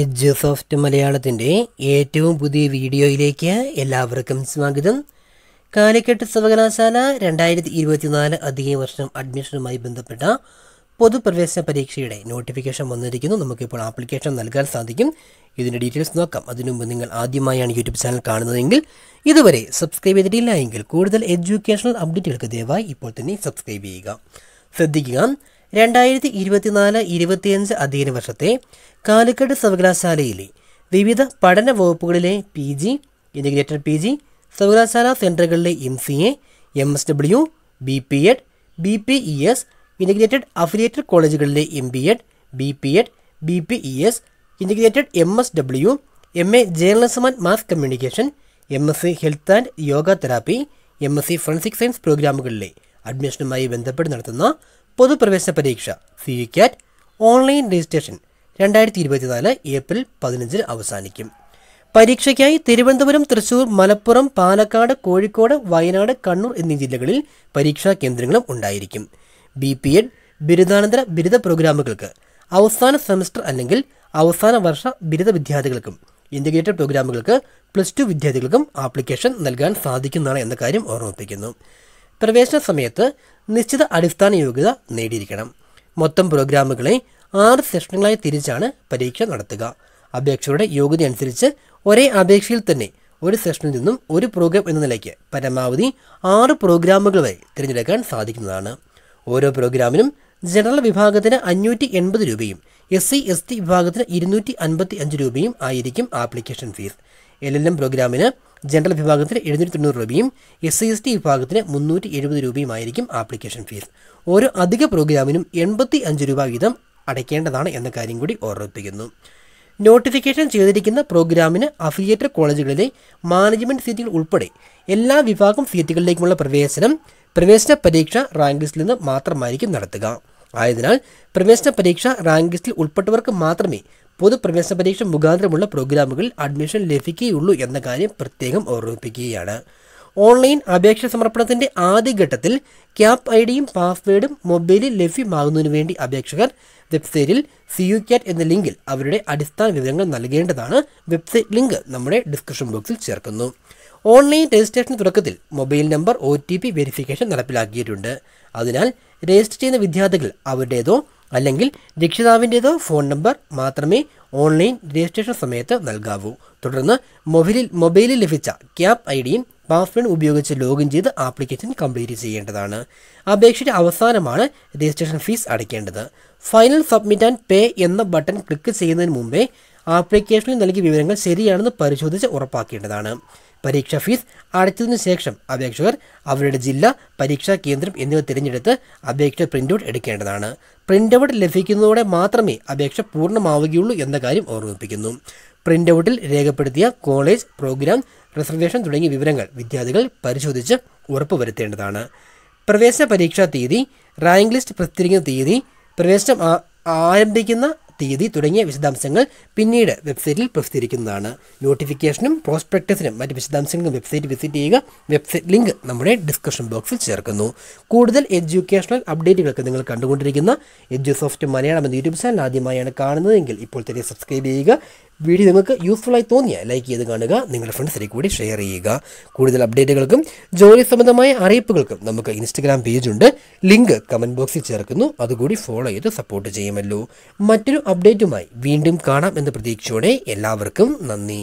edge മലയാളത്തിൻ്റെ ഏറ്റവും പുതിയ വീഡിയോയിലേക്ക് എല്ലാവർക്കും സ്വാഗതം കാലിക്കട്ട് സർവകലാശാല രണ്ടായിരത്തി ഇരുപത്തിനാല് അധിക വർഷം അഡ്മിഷനുമായി ബന്ധപ്പെട്ട പൊതുപ്രവേശന പരീക്ഷയുടെ നോട്ടിഫിക്കേഷൻ വന്നിരിക്കുന്നു നമുക്കിപ്പോൾ ആപ്ലിക്കേഷൻ നൽകാൻ സാധിക്കും ഇതിൻ്റെ ഡീറ്റെയിൽസ് നോക്കാം അതിനു മുമ്പ് നിങ്ങൾ ആദ്യമായാണ് യൂട്യൂബ് ചാനൽ കാണുന്നതെങ്കിൽ ഇതുവരെ സബ്സ്ക്രൈബ് ചെയ്തിട്ടില്ല എങ്കിൽ കൂടുതൽ എഡ്യൂക്കേഷണൽ അപ്ഡേറ്റുകൾക്ക് ദയവായി ഇപ്പോൾ തന്നെ സബ്സ്ക്രൈബ് ചെയ്യുക ശ്രദ്ധിക്കുക രണ്ടായിരത്തി ഇരുപത്തിനാല് ഇരുപത്തിയഞ്ച് അധ്യയന വർഷത്തെ കാലിക്കട്ട് സർവകലാശാലയിലെ വിവിധ പഠന വകുപ്പുകളിലെ P G integrated P G സർവകലാശാല സെൻറ്ററുകളിലെ M C A M S W B P Ed B P E S integrated affiliated കോളേജുകളിലെ M B Ed B P Ed B P E S integrated M S W M A journalism and mass communication M S C health and yoga therapy M S C forensic science പ്രോഗ്രാമുകളിലെ അഡ്മിഷനുമായി ബന്ധപ്പെട്ട് നടത്തുന്ന പൊതുപ്രവേശന പരീക്ഷ C U CAT online registration രണ്ടായിരത്തി ഇരുപത്തിനാല് April പതിനഞ്ചിൽ അവസാനിക്കും പരീക്ഷയ്ക്കായി തിരുവനന്തപുരം തൃശൂർ മലപ്പുറം പാലക്കാട് കോഴിക്കോട് വയനാട് കണ്ണൂർ എന്നീ ജില്ലകളിൽ പരീക്ഷാ കേന്ദ്രങ്ങളും ഉണ്ടായിരിക്കും ബി പി എഡ് ബിരുദാനന്തര ബിരുദ പ്രോഗ്രാമുകൾക്ക് അവസാന സെമസ്റ്റർ അല്ലെങ്കിൽ അവസാന വർഷ ബിരുദ വിദ്യാർത്ഥികൾക്കും ഇൻ്റഗ്രേറ്റഡ് പ്രോഗ്രാമുകൾക്ക് പ്ലസ് ടു വിദ്യാർത്ഥികൾക്കും ആപ്ലിക്കേഷൻ നൽകാൻ സാധിക്കുന്നതാണ് എന്ന കാര്യം ഓർമ്മിപ്പിക്കുന്നു പ്രവേശന സമയത്ത് നിശ്ചിത അടിസ്ഥാന യോഗ്യത നേടിയിരിക്കണം മൊത്തം പ്രോഗ്രാമുകളെ ആറ് സെഷനുകളായി തിരിച്ചാണ് പരീക്ഷ നടത്തുക അപേക്ഷയുടെ യോഗ്യത അനുസരിച്ച് ഒരേ അപേക്ഷയിൽ തന്നെ ഒരു സെഷനിൽ നിന്നും ഒരു പ്രോഗ്രാം എന്ന നിലയ്ക്ക് പരമാവധി ആറ് പ്രോഗ്രാമുകൾ വരെ തിരഞ്ഞെടുക്കാൻ സാധിക്കുന്നതാണ് ഓരോ പ്രോഗ്രാമിനും ജനറൽ വിഭാഗത്തിന് അഞ്ഞൂറ്റി എൺപത് രൂപയും എസ് സി എസ് ടി വിഭാഗത്തിന് ഇരുന്നൂറ്റി അൻപത്തി അഞ്ച് രൂപയും ആയിരിക്കും application fee L L M പ്രോഗ്രാമിന് ജനറൽ വിഭാഗത്തിന് എഴുന്നൂറ്റി തൊണ്ണൂറ് രൂപയും എസ് സി എസ് ടി വിഭാഗത്തിന് മുന്നൂറ്റി എഴുപത് രൂപയുമായിരിക്കും ആപ്ലിക്കേഷൻ ഫീസ് ഓരോ അധിക പ്രോഗ്രാമിനും എൺപത്തി അഞ്ച് രൂപ വീതം അടയ്ക്കേണ്ടതാണ് എന്ന കാര്യം കൂടി ഓർമ്മിപ്പിക്കുന്നു നോട്ടിഫിക്കേഷൻ ചെയ്തിരിക്കുന്ന പ്രോഗ്രാമിന് അഫിലിയേറ്റഡ് കോളേജുകളിലെ മാനേജ്മെൻറ്റ് സീറ്റുകൾ ഉൾപ്പെടെ എല്ലാ വിഭാഗം സീറ്റുകളിലേക്കുമുള്ള പ്രവേശനം പ്രവേശന പരീക്ഷ റാങ്ക് ലിസ്റ്റിൽ നിന്ന് മാത്രമായിരിക്കും നടത്തുക ആയതിനാൽ പ്രവേശന പരീക്ഷ റാങ്ക് ലിസ്റ്റിൽ ഉൾപ്പെട്ടവർക്ക് മാത്രമേ പൊതുപ്രവേശന പ്രവേശന പരീക്ഷ മുഖാന്തരമുള്ള പ്രോഗ്രാമുകളിൽ അഡ്മിഷൻ ലഭിക്കുകയുള്ളൂ എന്ന കാര്യം പ്രത്യേകം ഓർമ്മിപ്പിക്കുകയാണ് ഓൺലൈൻ അപേക്ഷ സമർപ്പണത്തിൻ്റെ ആദ്യഘട്ടത്തിൽ ക്യാപ് ഐ ഡിയും പാസ്വേഡും മൊബൈലിൽ ലഭ്യമാകുന്നതിനു വേണ്ടി അപേക്ഷകർ വെബ്സൈറ്റിൽ സി യു ക്യാറ്റ് എന്ന ലിങ്കിൽ അവരുടെ അടിസ്ഥാന വിവരങ്ങൾ നൽകേണ്ടതാണ് വെബ്സൈറ്റ് ലിങ്ക് നമ്മുടെ ഡിസ്ക്രിപ്ഷൻ ബോക്സിൽ ചേർക്കുന്നു ഓൺലൈൻ രജിസ്ട്രേഷൻ തുടക്കത്തിൽ മൊബൈൽ നമ്പർ ഒ വെരിഫിക്കേഷൻ നടപ്പിലാക്കിയിട്ടുണ്ട് അതിനാൽ രജിസ്റ്റർ ചെയ്യുന്ന വിദ്യാർത്ഥികൾ അവരുടേതോ അല്ലെങ്കിൽ രക്ഷിതാവിൻ്റേതോ ഫോൺ നമ്പർ മാത്രമേ ഓൺലൈൻ രജിസ്ട്രേഷൻ സമയത്ത് നൽകാവൂ തുടർന്ന് മൊബൈലിൽ മൊബൈലിൽ ലഭിച്ച ക്യാപ് ഐ ഡിയും പാസ്വേഡ് ഉപയോഗിച്ച് ലോഗിൻ ചെയ്ത് ആപ്ലിക്കേഷൻ കംപ്ലീറ്റ് ചെയ്യേണ്ടതാണ് അപേക്ഷയുടെ അവസാനമാണ് രജിസ്ട്രേഷൻ ഫീസ് അടയ്ക്കേണ്ടത് ഫൈനൽ സബ്മിറ്റ് ആൻഡ് പേ എന്ന ബട്ടൺ ക്ലിക്ക് ചെയ്യുന്നതിന് മുമ്പേ ആപ്ലിക്കേഷനിൽ നൽകിയ വിവരങ്ങൾ ശരിയാണെന്ന് പരിശോധിച്ച് ഉറപ്പാക്കേണ്ടതാണ് പരീക്ഷാ ഫീസ് അടച്ചതിനു ശേഷം അപേക്ഷകർ അവരുടെ ജില്ല പരീക്ഷാ കേന്ദ്രം എന്നിവ തിരഞ്ഞെടുത്ത് അപേക്ഷ പ്രിൻ്റൗട്ട് എടുക്കേണ്ടതാണ് പ്രിൻ്റൗട്ട് ലഭിക്കുന്നതോടെ മാത്രമേ അപേക്ഷ പൂർണ്ണമാവുകയുള്ളൂ എന്ന കാര്യം ഓർമ്മിപ്പിക്കുന്നു പ്രിൻ്റൗട്ടിൽ രേഖപ്പെടുത്തിയ കോളേജ് പ്രോഗ്രാം റിസർവേഷൻ തുടങ്ങിയ വിവരങ്ങൾ വിദ്യാർത്ഥികൾ പരിശോധിച്ച് ഉറപ്പുവരുത്തേണ്ടതാണ് പ്രവേശന പരീക്ഷാ തീയതി റാങ്ക് ലിസ്റ്റ് പ്രസിദ്ധീകരിക്കുന്ന തീയതി പ്രവേശനം ആരംഭിക്കുന്ന തീയതി തുടങ്ങിയ വിശദാംശങ്ങൾ പിന്നീട് വെബ്സൈറ്റിൽ പ്രസിദ്ധീകരിക്കുന്നതാണ് നോട്ടിഫിക്കേഷനും പ്രോസ്പെക്ടസിനും മറ്റ് വിശദാംശങ്ങളും വെബ്സൈറ്റ് വിസിറ്റ് ചെയ്യുക വെബ്സൈറ്റ് ലിങ്ക് നമ്മുടെ ഡിസ്കഷൻ ബോക്സിൽ ചേർക്കുന്നു കൂടുതൽ എഡ്യൂക്കേഷണൽ അപ്ഡേറ്റുകൾക്ക് നിങ്ങൾ കണ്ടുകൊണ്ടിരിക്കുന്ന എഡ്യൂസോഫ്റ്റ് മലയാളം എന്ന യൂട്യൂബ് ചാനൽ ആദ്യമായാണ് കാണുന്നതെങ്കിൽ ഇപ്പോൾ തന്നെ സബ്സ്ക്രൈബ് ചെയ്യുക വീഡിയോ നിങ്ങൾക്ക് യൂസ്ഫുള്ളായി തോന്നിയാൽ ലൈക്ക് ചെയ്ത് കാണുക നിങ്ങളുടെ ഫ്രണ്ട്സിലേക്ക് കൂടി ഷെയർ ചെയ്യുക കൂടുതൽ അപ്ഡേറ്റുകൾക്കും ജോലി സംബന്ധമായ അറിയിപ്പുകൾക്കും നമുക്ക് ഇൻസ്റ്റഗ്രാം ഉണ്ട് ലിങ്ക് കമൻറ്റ് ബോക്സിൽ ചേർക്കുന്നു അതുകൂടി ഫോളോ ചെയ്ത് സപ്പോർട്ട് ചെയ്യുമല്ലോ മറ്റൊരു അപ്ഡേറ്റുമായി വീണ്ടും കാണാം എന്ന പ്രതീക്ഷയോടെ എല്ലാവർക്കും നന്ദി